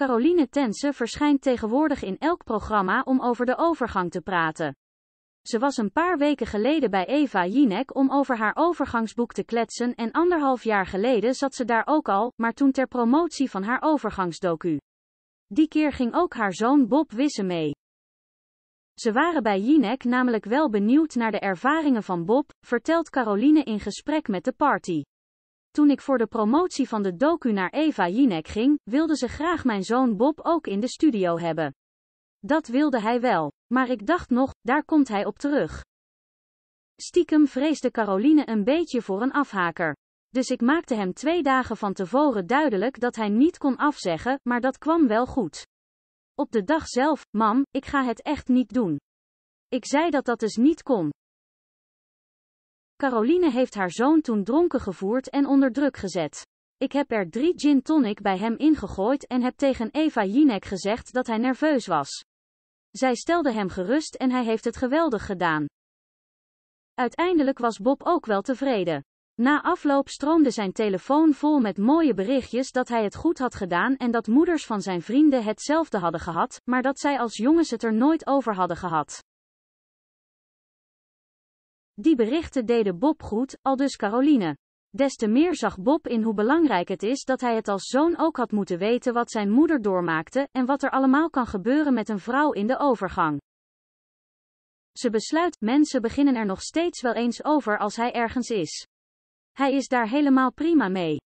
Caroline Tense verschijnt tegenwoordig in elk programma om over de overgang te praten. Ze was een paar weken geleden bij Eva Jinek om over haar overgangsboek te kletsen en anderhalf jaar geleden zat ze daar ook al, maar toen ter promotie van haar overgangsdocu. Die keer ging ook haar zoon Bob Wisse mee. Ze waren bij Jinek namelijk wel benieuwd naar de ervaringen van Bob, vertelt Caroline in gesprek met de party. Toen ik voor de promotie van de docu naar Eva Jinek ging, wilde ze graag mijn zoon Bob ook in de studio hebben. Dat wilde hij wel, maar ik dacht nog, daar komt hij op terug. Stiekem vreesde Caroline een beetje voor een afhaker. Dus ik maakte hem twee dagen van tevoren duidelijk dat hij niet kon afzeggen, maar dat kwam wel goed. Op de dag zelf, mam, ik ga het echt niet doen. Ik zei dat dat dus niet kon. Caroline heeft haar zoon toen dronken gevoerd en onder druk gezet. Ik heb er drie gin tonic bij hem ingegooid en heb tegen Eva Jinek gezegd dat hij nerveus was. Zij stelde hem gerust en hij heeft het geweldig gedaan. Uiteindelijk was Bob ook wel tevreden. Na afloop stroomde zijn telefoon vol met mooie berichtjes dat hij het goed had gedaan en dat moeders van zijn vrienden hetzelfde hadden gehad, maar dat zij als jongens het er nooit over hadden gehad. Die berichten deden Bob goed, aldus Caroline. Des te meer zag Bob in hoe belangrijk het is dat hij het als zoon ook had moeten weten wat zijn moeder doormaakte en wat er allemaal kan gebeuren met een vrouw in de overgang. Ze besluit, mensen beginnen er nog steeds wel eens over als hij ergens is. Hij is daar helemaal prima mee.